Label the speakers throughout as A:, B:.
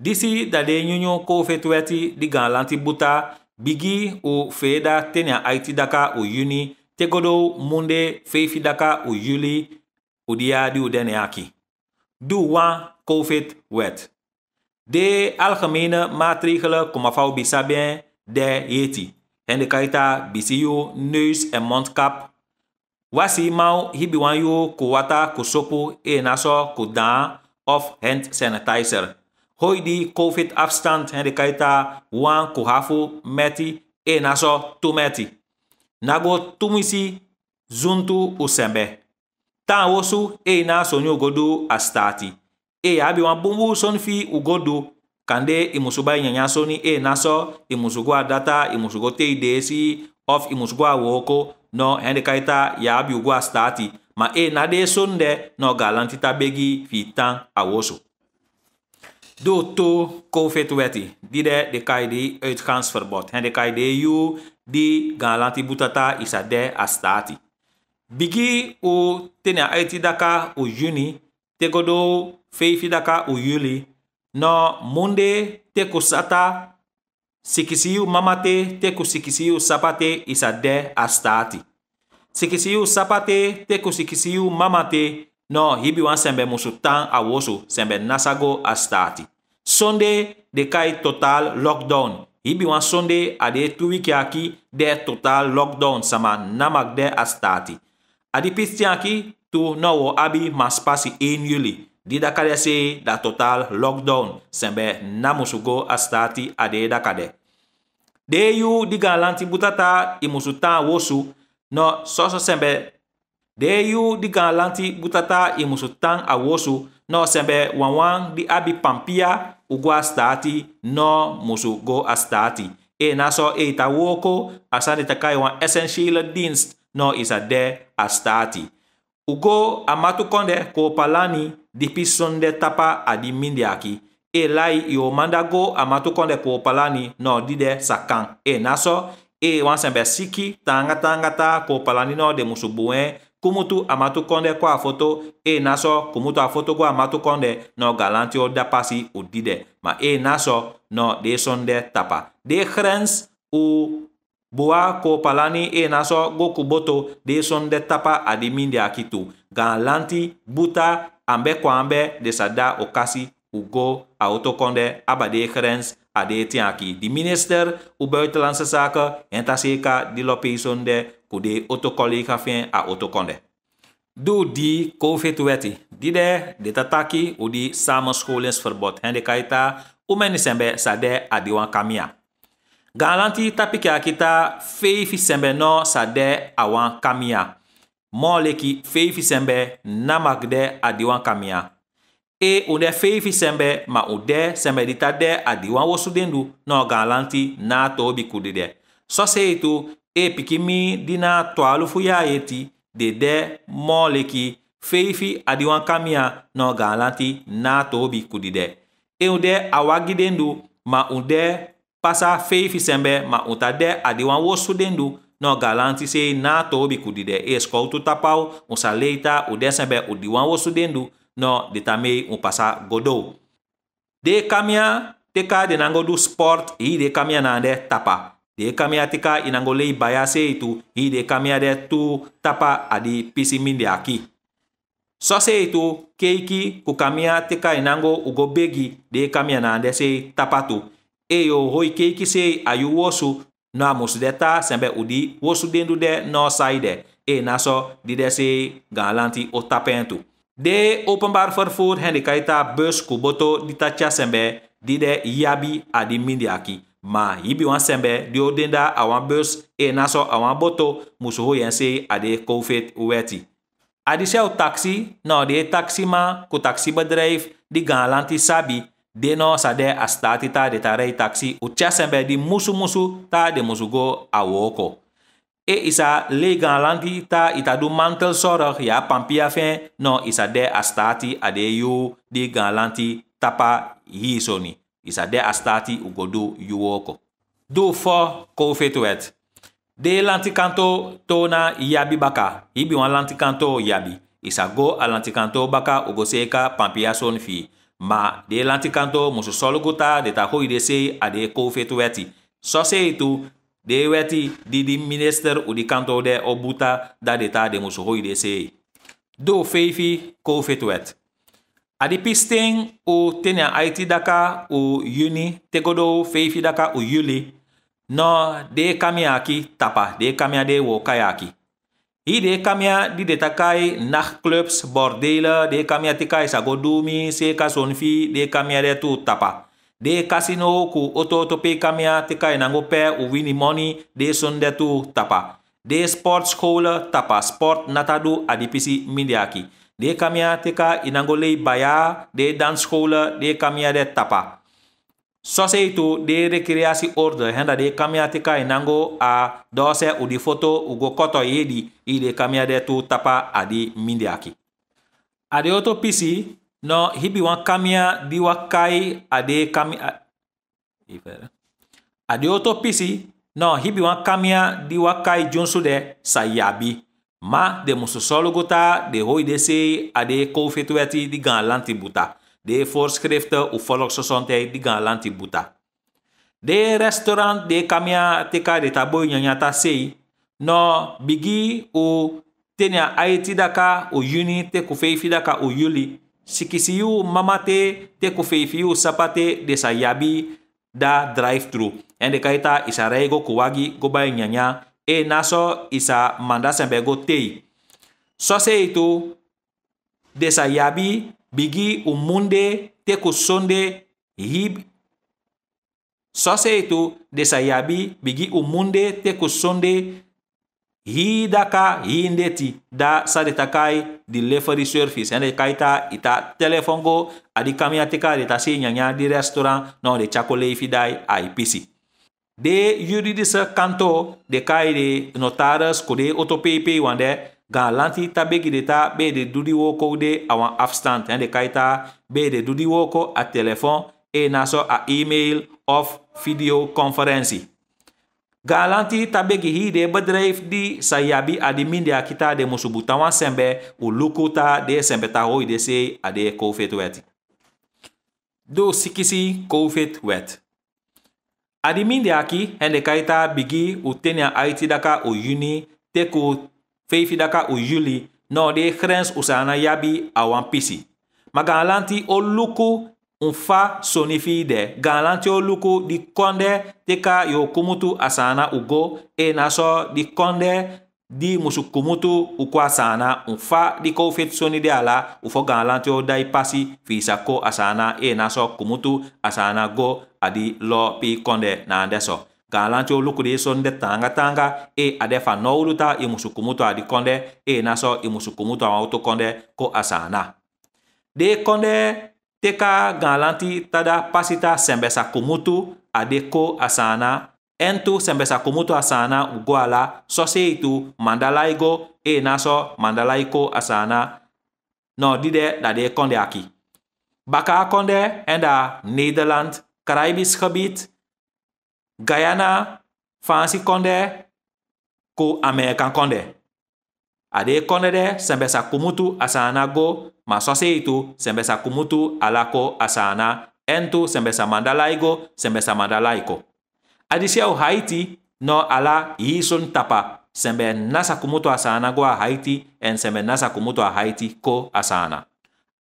A: disi dade nyonyo ko fetuɛti di ganlanti buta bigi o feeda tenia haiti daka o yuni tegodo munde feifi daka o yuli odia di udene aki du wan covid wet de algemene maatregelen komafau bisabien de yeti en de kaita bisi yo neus en mondkap wasi mau hibi wan yo ko wata e naso ko of hand sanitizer hoi di covid-afstand hende kaita wan kohafu meti e naso tu meti. Nago tumisi zuntu usembe. Tan wosu e na sonyo godu astati. E abi wan bumbu sonfi ugodu kande imusuba nyanya soni e naso imusugo data imusugo te of imusugo awoko no hende kaita ya abi ugo astati. Ma e nade de sonde no galantita begi fitan awoso. Doto COVID weti. Di e de de kaide uitgaansverbod. En de kaide yu di e galanti butata isa de astati. Bigi u tena aiti daka u juni. Tegodo feifi daka u juli. No monde teko sata sikisiu mamate teko sikisiu sapate isa de astati. Sikisiu sapate teko sikisiu mamate no hibi wan sembe musutan awoso sembe nasago astati. Sunday, they carry total lockdown. He be one Sunday at the two week aki there total lockdown sama namak de at starti. At the pistiaki to now abi mas must in annually. di kade say that total lockdown sembe namusugo at starti at the dakade. De you diga lanti butata imusutan wosu no soso sembe. De you diga lanti butata imusutan awosu no sembe wanwan di abi pampia ugo astati no musu go astati e naso e ta woko asani takai wan essential dienst no isa de astati ugo amatu konde ko palani dipi sonde tapa adi mindiaki e lai yo manda go amatu konde ko palani no dide sakan e naso e wan sembe siki tanga tanga ta ko palani no de musu buen kumutu amatu konde kwa foto e naso, sɔ kumutu afoto foto amatu konde nɔ galantio dapasi o dide ma e naso, no de sonde tapa de krens o boa ko palani e naso go kuboto de sonde tapa a de kitu galanti buta ambe kwa ambe de sada da o kasi o go a oto konde aba de krens a de tiaki di minister o buitenlandse zaken entaseka di lopi sonde kude otokɔli xafɛ a otokɔndɛ do di kofetuwɛti di dɛ detataki o di samoskolens ferbɔt hɛndekaita omɛnisɛnbɛ sadɛ adiwan kamia galanti tapikia kita feifi sɛnbɛ no sadɛ awan kamia Moleki feifi sɛnbɛ namak dɛ adiwan kamia e o dɛ feifi sɛnbɛ ma o dɛ sɛnbɛdita dɛ adiwan wosuden do galanti n'a tobi bi kude dɛ sɔseyi to e pikimi dina toalufu ya yeti de de moleki feifi adiwan kamia no galanti na tobi kudide. E unde awagidendu ma unde pasa feifi sembe ma untade adiwan wosudendu no galanti se na tobi kudide. E skou tutapau unsaleita ude sembe udiwan wosudendu detame detamei unpasa godou. De kamia teka de nangodu sport i de na nande tapa de kamia tika inangolei bayase itu hi de kamia de tu tapa adi pisimin de aki. Sose itu keiki ku kamia tika inango ugo begi de kamia na ande se tapatu. yo hoi keiki se ayu wosu no amusu de ta sembe udi wosu dendu de no saide e naso dide se galanti o tapentu. De openbaar vervoer hen de kaita bus kuboto dita di de yabi adi mindiaki. ma yibi wan sembe di o denda awan bus e naso awan boto musu ho yense ade kofet wɛti adisɛw taksi no, de taksi ma ko taksi bedrijf di ganlanti sabi de no sa a astati ta de tare taksi o sembe di di musu ta de musugo go awoko. e isa le ganlanti ta ita du mantel sɔrɔ ya pampi afen no isa de a ade yo di ganlanti tapa hi soni Isa isade astati ugodo yuwoko du fo kofetuet de lantikanto to na iyabi baka ibi wan lantikanto yabi go alantikanto baka ogoseka pampiason fi ma de lantikanto musu solgota de ta hoide se ade kofetueti sose tu de weti didi minister udi kanto de obuta da de ta de musu hoide se do feifi kofetuet adipisten o tenia aiti daka o yuni tegodo feifi daka o yule no de kamia tapa de kamia de wo kayaki i de kamia di de takai clubs, bordela, de kamia tikai sagodumi se kasonfi de kamia de tu tapa de casino ku oto oto pe kamia tikai nango pe o wini money de sonde tu tapa de sports sportschool tapa sport natadu adipisi mindiaki de kamia teka inangolei baya de dansscholen de kamia de tapa sose to de rekreasi order henda de kamia teka inango a dose udi foto ugo koto yedi i de kamia de tu tapa adi mindi aki ade oto pisi no hibi wan kamia diwa kai ade kamia ade oto pisi no hibi wan kamia diwa kai jonsu de sayabi ma de mususɔlu gota de hoi de se a de kowfetuɛti di gan lanti buta de forskrifte u fɔlɔk sɔsɔntɛ di gan lanti buta de restaurant de kamia teka de tabo nyanyata sei nɔ bigi o tenia aeti daka o yuni te kofeifi daka o yuli sikisi yu mama te te kofeifi yu de sa yabi da drive thru en de kaita isarai go kowagi go bai nyanya E nasɔ isa manda sɛnbɛ go tei sɔsei to desa yabi bigi umunde teko sonde hib Sose itu desa yabi bigi umunde teko sonde hidaka hindeti da sade takai di leferi service ende kaita ita telefongo adi kamia teka de tasi nyanya di restoran no de chakole ifidai aipisi de yuridische kanto de kaide notaris kode otopepe wande gan lanti tabe gide ta be de dudi woko de awan afstand en de kaita be de dudi woko a telefon e naso a email, of video videoconferentie. Galanti tabegi hi de bedrijf di sayabi adi mindia kita de musubutawan sembe u lukuta de sembe tahoi de se ade covid wet. Do sikisi covid wet. Adimin de aki hende kaita bigi utenia Haiti daka o juni teko feifi daka o juli no de grens usana yabi awan pisi. magalanti ganlanti unfa sonifi de ganlanti o di konde teka yo kumutu asana ugo e naso di konde di musukomoto ukɔ asana nfa di kɔ fɛ sɔni de a la ufɔ ganalantɛ da i pasi fisa kɔ asaana e naso sɔ asana go adi lo pi konde na dɛ sɔ ganalantɛ olóko de sɔni de tanga tanga e adefa dɛ fa nɔwolo ta i musukomoto a di kɔndɛ e naso sɔ i musukomoto a ma woto kɔndɛ kɔ asaana de konde te ka ganalantɛ tada pasita ta sɛnbɛsa komoto a de Entu sembesakumutu asana ugoala sose itu mandalaigo e naso mandalaiko asana no dide dade konde aki. Baka konde enda Nederland, Caribisch gebied, Guyana, Fansi konde, ko Amerikan konde. Ade konde de sembesakumutu asana go, ma sose itu sembesakumutu alako asana, entu sembesa mandalaigo, sembesa mandalaiko adisiau haiti no ala yisun tapa sembe nasa kumutu asana go a haiti en sembe nasa kumutu a haiti ko asaana.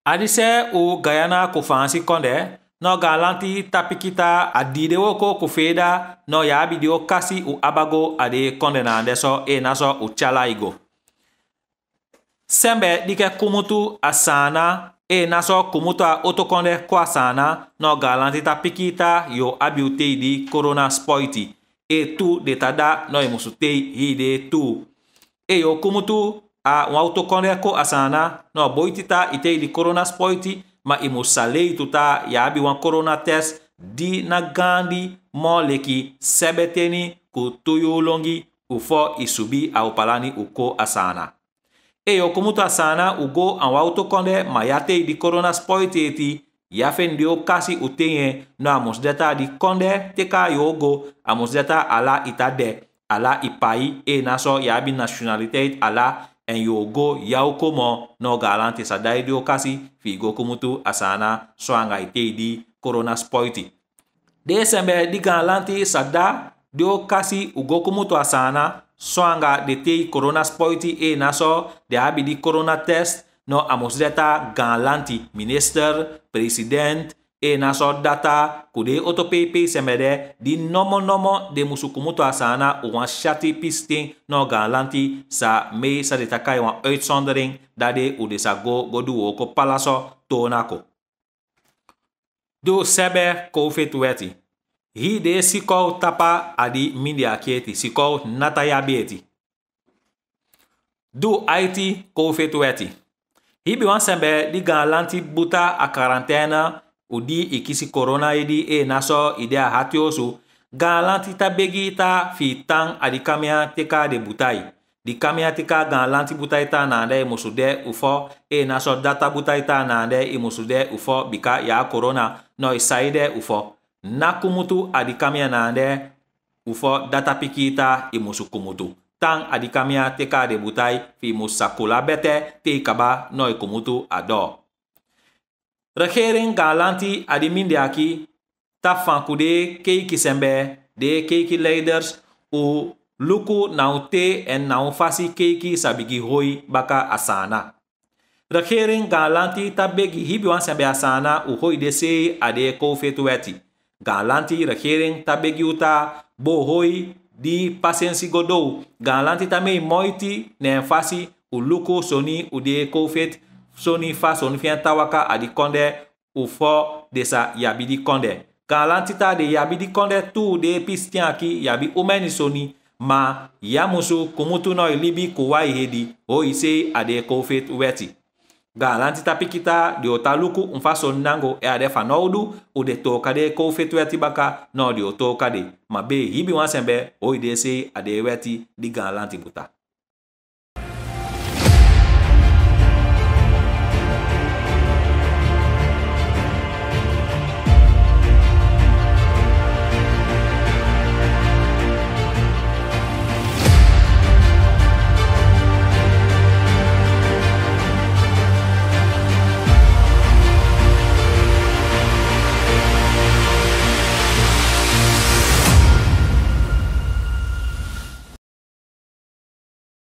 A: adise o gayana ko fansi konde no galanti tapikita adidewo ko kufeda no yabidio kasi u abago ade konde nande so e naso u chala igo sembe dike kumutu asana E naso kumuta a wotò kɔn ɖe kɔa san na galantita pikita yo abiute yi di korona spɔiti eye tu ɖeta da nɔ no emusute yi tu eye o komutu a wɔn wotò kɔn ɖe na no boitita ite yi di korona spɔiti ma imusalei e tuta ya yaabi wɔn corona test di na gandi moleki sebeteni sɛbɛtɛni ko toyo isubi au palani uko asana e o komuta sana ugo an wauto konde di corona spoiteti yafen di o kasi utenye no amos di konde teka yogo go ala itade ala ipai e naso yabi nationaliteit ala en yo go yao komo no galante sa di o kasi fi go komutu asana so anga ite di corona spoiti. Desembe di galante sada da di o kasi ugo komutu asana swanga de tei corona spoiti e naso de habi di corona test no amos deta gan minister president e naso data kude otopepe semede di nomo nomo de musukumuto asana o wan shati pistin no gan sa mei sa de takai wan uitzondering dade o de sa go godu woko palaso tonako. Do sebe COVID-19. Hi, hide sikaw tapa adi mindia kieti sikaw nataya bieti du aiti kofetueti hibi wan sembe di gan lanti buta a quarantaine odi ikisi corona yedi e naso ide a hatio so gan lanti ta begi ta fi tan adi kamia teka de butai di kamia teka gan lanti butai ta nande e musude ufo e naso data butai ta nande e musude ufo bika ya corona no isaide ufo nakumutu adikamia nande ufo datapikita imusukumutu tan adikamia teka debutai fi musakola bete te kaba no ikumutu ado. Regering galanti adi adimindiaki ta kude keiki sembe de keiki leiders u luku naute en naufasi keiki sabigi hoi baka asana. Regering galanti ta begi hibiwan sembe asana u hoi de sei ade kofetueti. Galanti regering tabegi uta bohoi di pasensi godo. Galanti também moiti ne fasi uluko soni ude kofet soni fa soni fian tawaka adi konde ufo desa yabidi konde. Galanti ta de yabidi konde tu de pistianki yabi umeni soni ma yamusu kumutu no libi kuwa ihedi o ise ade kofet weti galanti tapi kita di otaluku unfa sonnango e ade fanoudu o de tokade ko fetu eti baka no di otokade ma be hibi wansembe o ide se ade weti di galanti buta